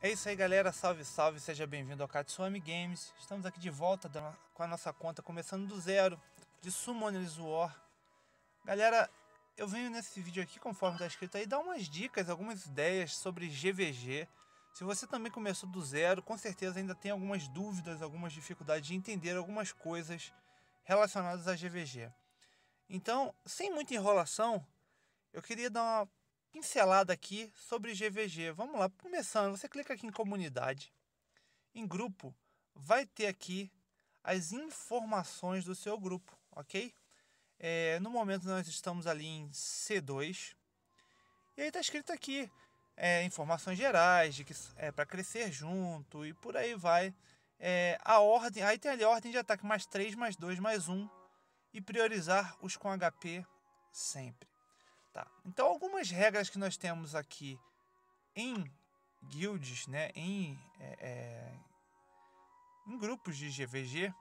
É isso aí, galera. Salve, salve. Seja bem-vindo ao Katsuami Games. Estamos aqui de volta com a nossa conta começando do zero de Summoners War. Galera, eu venho nesse vídeo aqui, conforme está escrito aí, dar umas dicas, algumas ideias sobre GVG. Se você também começou do zero, com certeza ainda tem algumas dúvidas, algumas dificuldades de entender algumas coisas relacionadas a GVG. Então, sem muita enrolação, eu queria dar uma pincelada aqui sobre GVG. Vamos lá, começando, você clica aqui em comunidade, em grupo, vai ter aqui as informações do seu grupo, ok? É, no momento nós estamos ali em C2 e aí está escrito aqui é, informações gerais de que é para crescer junto e por aí vai. É, a ordem, aí tem ali a ordem de ataque mais 3, mais 2, mais 1 e priorizar os com HP sempre. Tá. Então, algumas regras que nós temos aqui em guilds, né, em, é, é, em grupos de GVG,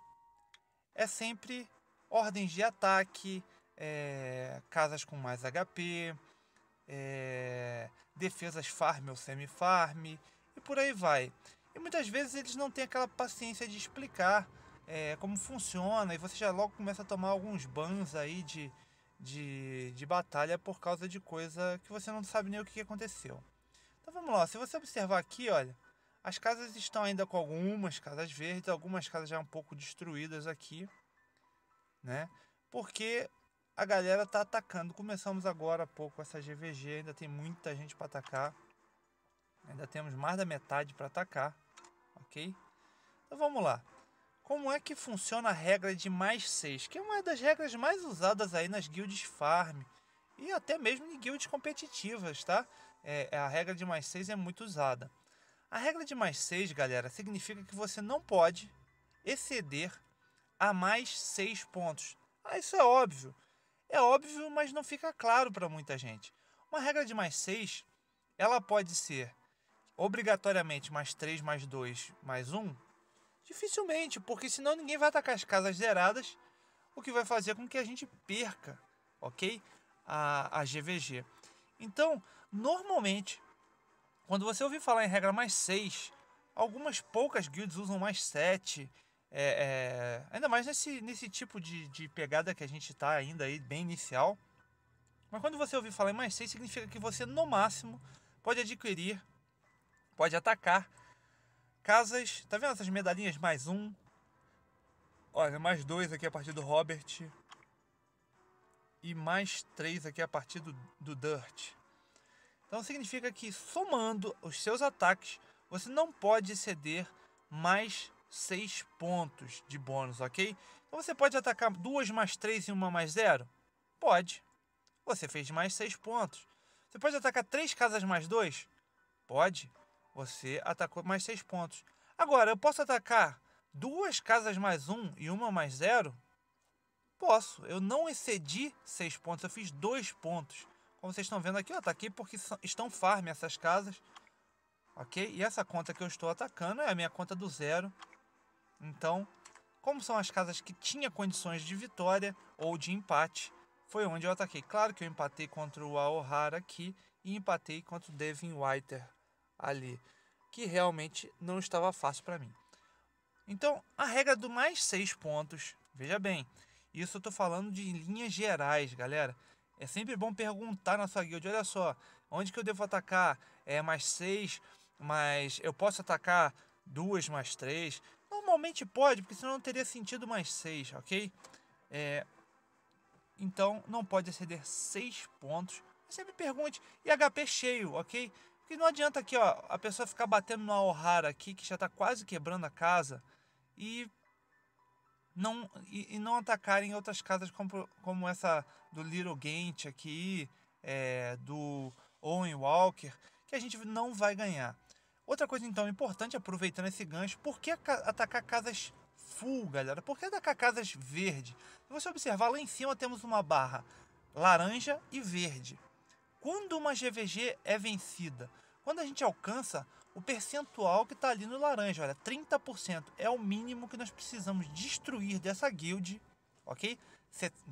é sempre ordens de ataque, é, casas com mais HP, é, defesas farm ou semi-farm e por aí vai. E muitas vezes eles não têm aquela paciência de explicar é, como funciona e você já logo começa a tomar alguns bans aí de de, de batalha por causa de coisa que você não sabe nem o que aconteceu. Então vamos lá, se você observar aqui, olha, as casas estão ainda com algumas casas verdes, algumas casas já um pouco destruídas aqui, né? Porque a galera tá atacando. Começamos agora há pouco essa GVG, ainda tem muita gente para atacar. Ainda temos mais da metade para atacar, ok? Então vamos lá como é que funciona a regra de mais 6, que é uma das regras mais usadas aí nas guilds farm e até mesmo em guilds competitivas, tá? É, é a regra de mais 6 é muito usada. A regra de mais 6, galera, significa que você não pode exceder a mais 6 pontos. Ah, isso é óbvio. É óbvio, mas não fica claro para muita gente. Uma regra de mais 6, ela pode ser obrigatoriamente mais 3, mais 2, mais 1, Dificilmente, porque senão ninguém vai atacar as casas zeradas, o que vai fazer com que a gente perca, ok? A, a GVG. Então, normalmente, quando você ouvir falar em regra mais 6, algumas poucas guilds usam mais 7. É, é, ainda mais nesse, nesse tipo de, de pegada que a gente está ainda aí, bem inicial. Mas quando você ouvir falar em mais 6, significa que você, no máximo, pode adquirir, pode atacar Casas, tá vendo essas medalhinhas? Mais um. Olha, mais dois aqui a partir do Robert. E mais três aqui a partir do, do Dirt. Então significa que somando os seus ataques, você não pode ceder mais seis pontos de bônus, ok? Então você pode atacar duas mais três e uma mais zero Pode. Você fez mais seis pontos. Você pode atacar três casas mais dois Pode. Você atacou mais seis pontos. Agora, eu posso atacar duas casas mais um e uma mais zero? Posso. Eu não excedi seis pontos, eu fiz dois pontos. Como vocês estão vendo aqui, eu ataquei porque estão farm essas casas. Ok? E essa conta que eu estou atacando é a minha conta do zero. Então, como são as casas que tinha condições de vitória ou de empate, foi onde eu ataquei. Claro que eu empatei contra o Aohara aqui e empatei contra o Devin Whiter ali, que realmente não estava fácil para mim. Então, a regra do mais seis pontos, veja bem, isso eu estou falando de linhas gerais, galera. É sempre bom perguntar na sua guild, olha só, onde que eu devo atacar? É mais seis, mas eu posso atacar duas mais três? Normalmente pode, porque senão não teria sentido mais seis, ok? É... Então não pode exceder seis pontos. Sempre pergunte, e HP cheio, ok? Porque não adianta aqui, ó, a pessoa ficar batendo no Ohara aqui, que já tá quase quebrando a casa, e não, e, e não atacarem outras casas como, como essa do Little Gente aqui, é, do Owen Walker, que a gente não vai ganhar. Outra coisa, então, importante, aproveitando esse gancho, por que atacar casas full, galera? Por que atacar casas verde? Se você observar, lá em cima temos uma barra laranja e verde. Quando uma GVG é vencida? Quando a gente alcança o percentual que está ali no laranja, olha, 30% é o mínimo que nós precisamos destruir dessa guild, ok?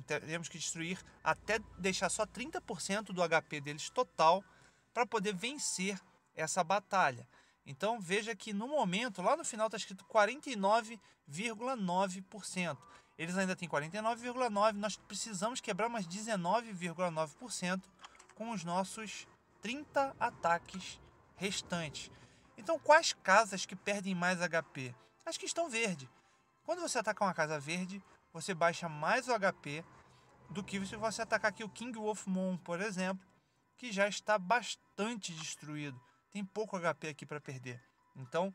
Teremos que destruir até deixar só 30% do HP deles total para poder vencer essa batalha. Então veja que no momento, lá no final está escrito 49,9%. Eles ainda têm 49,9%, nós precisamos quebrar mais 19,9% com os nossos 30 ataques restantes. Então, quais casas que perdem mais HP? As que estão verde. Quando você ataca uma casa verde, você baixa mais o HP do que se você atacar aqui o King Wolf Moon, por exemplo, que já está bastante destruído. Tem pouco HP aqui para perder. Então,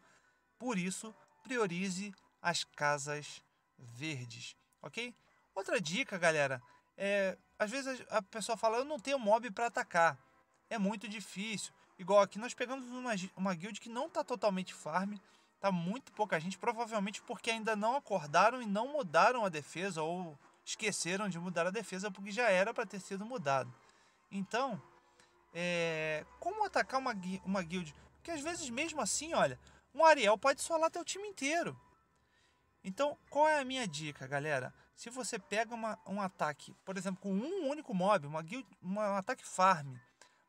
por isso, priorize as casas verdes, ok? Outra dica, galera, é, às vezes a pessoa fala, eu não tenho mob para atacar. É muito difícil. Igual aqui, nós pegamos uma, uma guild que não tá totalmente farm, tá muito pouca gente, provavelmente porque ainda não acordaram e não mudaram a defesa, ou esqueceram de mudar a defesa porque já era para ter sido mudado. Então, é, como atacar uma, uma guild? Porque às vezes, mesmo assim, olha, um Ariel pode solar teu time inteiro. Então, qual é a minha dica, galera? Se você pega uma, um ataque, por exemplo, com um único mob, uma guild, uma, um ataque farm,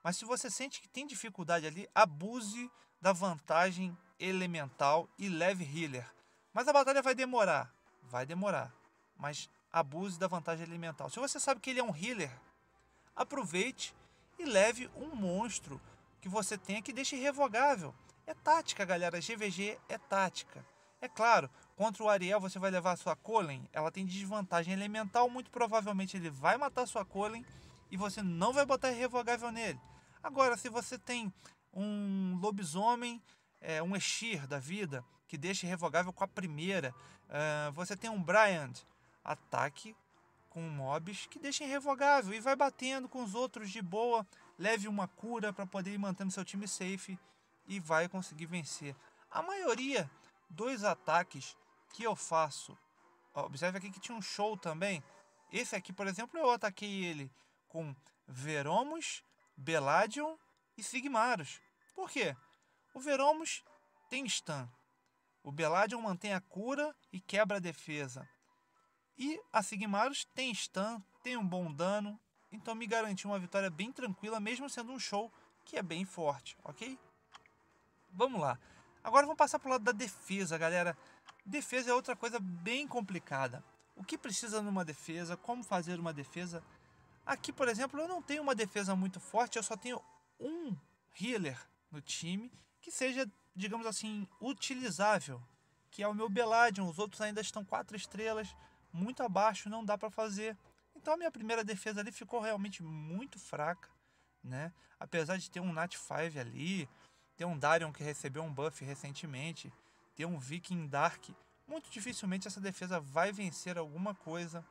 mas se você sente que tem dificuldade ali, abuse da vantagem elemental e leve healer. Mas a batalha vai demorar, vai demorar, mas abuse da vantagem elemental. Se você sabe que ele é um healer, aproveite e leve um monstro que você tenha que deixe revogável. É tática, galera. GVG é tática. É claro, Contra o Ariel, você vai levar a sua Colin. Ela tem desvantagem elemental. Muito provavelmente ele vai matar a sua Colin. E você não vai botar irrevogável nele. Agora, se você tem um lobisomem, é, um Exir da vida, que deixa irrevogável com a primeira. Uh, você tem um Bryant. Ataque com mobs que deixa irrevogável. E vai batendo com os outros de boa. Leve uma cura para poder ir mantendo seu time safe. E vai conseguir vencer. A maioria dos ataques que eu faço? observe aqui que tinha um show também. Esse aqui, por exemplo, eu ataquei ele com Veromus, Beladion e Sigmaros. Por quê? O Veromus tem stun. O Beladion mantém a cura e quebra a defesa. E a Sigmaros tem stun, tem um bom dano, então me garantiu uma vitória bem tranquila, mesmo sendo um show que é bem forte, ok? Vamos lá. Agora vamos passar para o lado da defesa, galera. Defesa é outra coisa bem complicada. O que precisa numa defesa, como fazer uma defesa. Aqui, por exemplo, eu não tenho uma defesa muito forte, eu só tenho um healer no time que seja, digamos assim, utilizável, que é o meu Beladion. Os outros ainda estão quatro estrelas, muito abaixo, não dá para fazer. Então a minha primeira defesa ali ficou realmente muito fraca, né? Apesar de ter um Nat 5 ali, ter um Darion que recebeu um buff recentemente, ter um Viking Dark, muito dificilmente essa defesa vai vencer alguma coisa,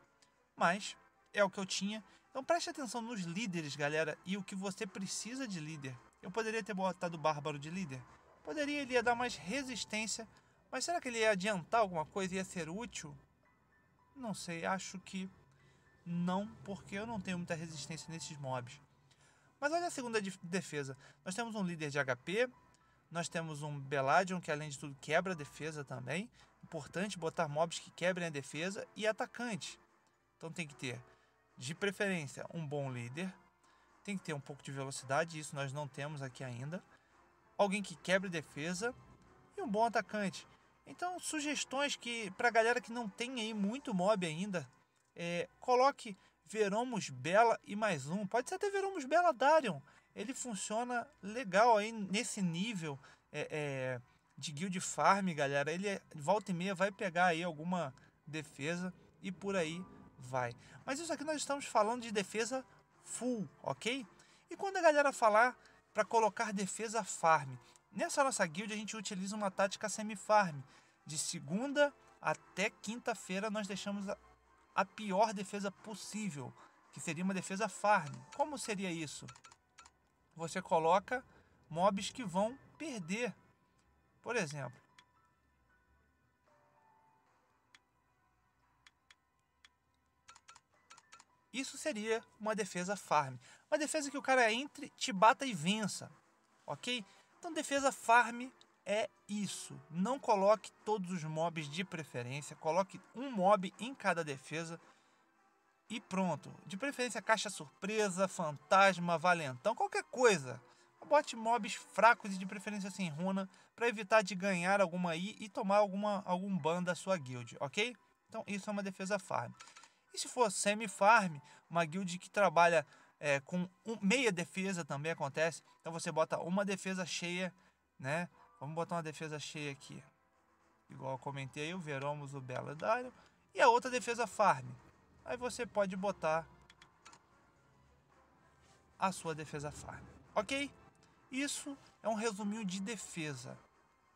mas é o que eu tinha. Então preste atenção nos líderes, galera, e o que você precisa de líder. Eu poderia ter botado o Bárbaro de líder. Poderia, ele ia dar mais resistência, mas será que ele ia adiantar alguma coisa? Ia ser útil? Não sei, acho que não, porque eu não tenho muita resistência nesses mobs. Mas olha a segunda defesa. Nós temos um líder de HP, nós temos um Beladion que, além de tudo, quebra a defesa também. Importante botar mobs que quebrem a defesa e atacante. Então tem que ter, de preferência, um bom líder. Tem que ter um pouco de velocidade, isso nós não temos aqui ainda. Alguém que quebre defesa e um bom atacante. Então, sugestões que para a galera que não tem aí muito mob ainda, é, coloque Veromos Bela e mais um. Pode ser até Veromos Bela Darion ele funciona legal aí nesse nível é, é, de guild farm, galera. Ele é, volta e meia vai pegar aí alguma defesa e por aí vai. Mas isso aqui nós estamos falando de defesa full, ok? E quando a galera falar para colocar defesa farm, nessa nossa guild a gente utiliza uma tática semi-farm. De segunda até quinta-feira nós deixamos a, a pior defesa possível, que seria uma defesa farm. Como seria isso? você coloca mobs que vão perder. Por exemplo, Isso seria uma defesa farm. Uma defesa que o cara entre, te bata e vença. Ok? Então, defesa farm é isso. Não coloque todos os mobs de preferência. Coloque um mob em cada defesa e pronto. De preferência caixa surpresa, fantasma, valentão, qualquer coisa. Bote mobs fracos e de preferência sem runa para evitar de ganhar alguma aí e tomar alguma algum ban da sua guild, ok? Então isso é uma defesa farm. E se for semi-farm, uma guild que trabalha é, com um, meia defesa também acontece. Então você bota uma defesa cheia, né? Vamos botar uma defesa cheia aqui. Igual eu comentei, o Veromos, o Dario. E a outra defesa farm. Aí você pode botar a sua defesa farm, ok? Isso é um resuminho de defesa,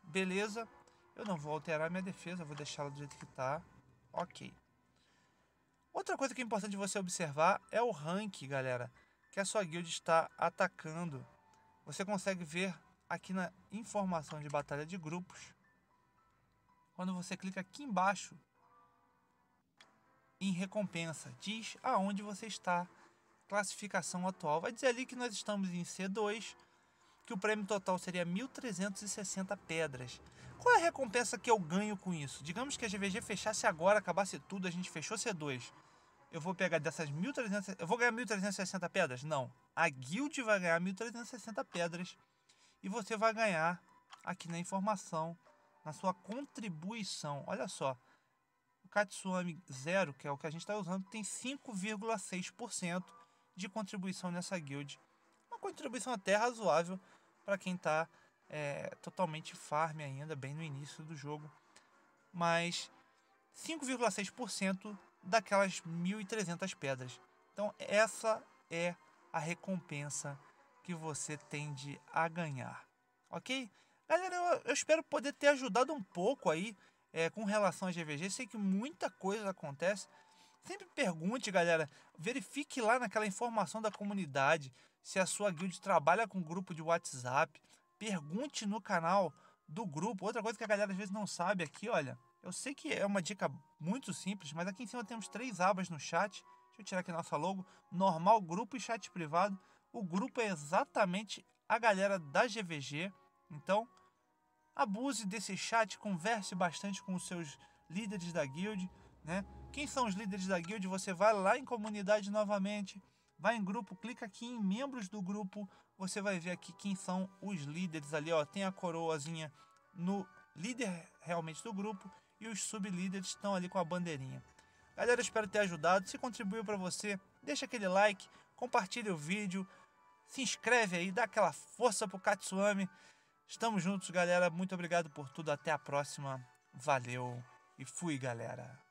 beleza? Eu não vou alterar minha defesa, vou deixá-la do jeito que está, ok. Outra coisa que é importante você observar é o rank, galera, que a sua guild está atacando. Você consegue ver aqui na informação de batalha de grupos. Quando você clica aqui embaixo, em recompensa. Diz aonde você está, classificação atual. Vai dizer ali que nós estamos em C2, que o prêmio total seria 1.360 pedras. Qual é a recompensa que eu ganho com isso? Digamos que a GVG fechasse agora, acabasse tudo, a gente fechou C2. Eu vou pegar dessas 1.300. Eu vou ganhar 1.360 pedras? Não. A guild vai ganhar 1.360 pedras. E você vai ganhar aqui na informação, na sua contribuição. Olha só. O Katsuami Zero, que é o que a gente está usando, tem 5,6% de contribuição nessa guild. Uma contribuição até razoável para quem está é, totalmente farm ainda, bem no início do jogo. Mas 5,6% daquelas 1.300 pedras. Então essa é a recompensa que você tende a ganhar, ok? Galera, eu, eu espero poder ter ajudado um pouco aí é, com relação à GVG. Sei que muita coisa acontece. Sempre pergunte, galera. Verifique lá naquela informação da comunidade se a sua guild trabalha com grupo de WhatsApp. Pergunte no canal do grupo. Outra coisa que a galera às vezes não sabe aqui, olha. Eu sei que é uma dica muito simples, mas aqui em cima temos três abas no chat. Deixa eu tirar aqui nossa logo. Normal, grupo e chat privado. O grupo é exatamente a galera da GVG. Então, abuse desse chat, converse bastante com os seus líderes da guild, né? Quem são os líderes da guild? Você vai lá em comunidade novamente, vai em grupo, clica aqui em membros do grupo, você vai ver aqui quem são os líderes ali, ó, tem a coroazinha no líder realmente do grupo e os sublíderes estão ali com a bandeirinha. Galera, espero ter ajudado. Se contribuiu para você, deixa aquele like, compartilha o vídeo, se inscreve aí, dá aquela força pro Katsuami. Estamos juntos, galera. Muito obrigado por tudo. Até a próxima. Valeu e fui, galera.